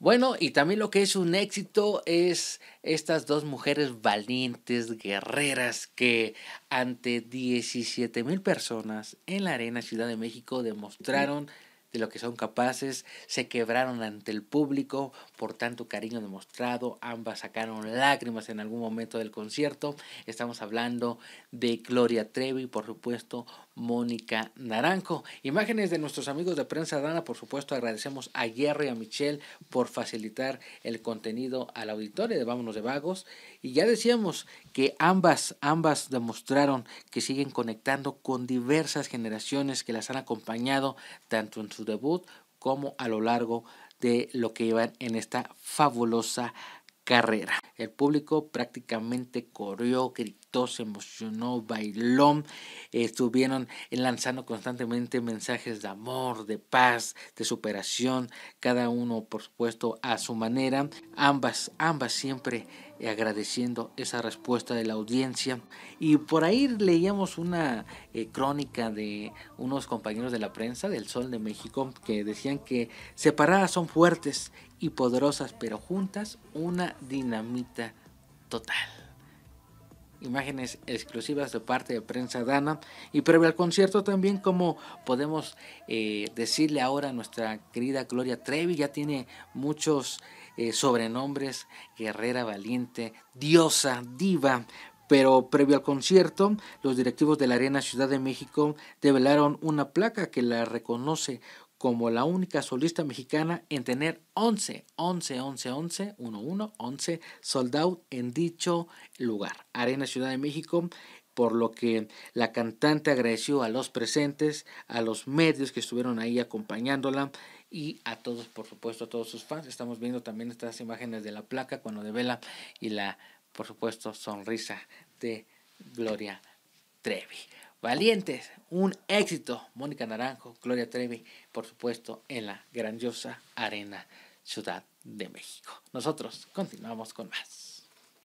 Bueno, y también lo que es un éxito es estas dos mujeres valientes, guerreras, que ante 17 mil personas en la Arena Ciudad de México demostraron de lo que son capaces, se quebraron ante el público por tanto cariño demostrado, ambas sacaron lágrimas en algún momento del concierto, estamos hablando de Gloria Trevi, por supuesto, Mónica Naranjo. Imágenes de nuestros amigos de Prensa Dana, por supuesto, agradecemos a Jerry y a Michelle por facilitar el contenido al auditorio de Vámonos de Vagos. Y ya decíamos que ambas, ambas demostraron que siguen conectando con diversas generaciones que las han acompañado tanto en su debut como a lo largo de lo que iban en esta fabulosa el público prácticamente corrió, gritó, se emocionó, bailó. Estuvieron lanzando constantemente mensajes de amor, de paz, de superación, cada uno, por supuesto, a su manera. Ambas, ambas siempre agradeciendo esa respuesta de la audiencia. Y por ahí leíamos una eh, crónica de unos compañeros de la prensa del Sol de México que decían que separadas son fuertes y poderosas, pero juntas una dinamita total. Imágenes exclusivas de parte de prensa dana y previo al concierto también como podemos eh, decirle ahora nuestra querida Gloria Trevi ya tiene muchos eh, sobrenombres, guerrera valiente, diosa, diva, pero previo al concierto, los directivos de la Arena Ciudad de México develaron una placa que la reconoce como la única solista mexicana en tener 11, 11, 11, 11, 1, 11 sold out en dicho lugar, Arena Ciudad de México, por lo que la cantante agradeció a los presentes, a los medios que estuvieron ahí acompañándola y a todos, por supuesto, a todos sus fans. Estamos viendo también estas imágenes de la placa cuando vela y la, por supuesto, sonrisa de Gloria Trevi. Valientes, un éxito. Mónica Naranjo, Gloria Trevi, por supuesto, en la grandiosa arena Ciudad de México. Nosotros continuamos con más.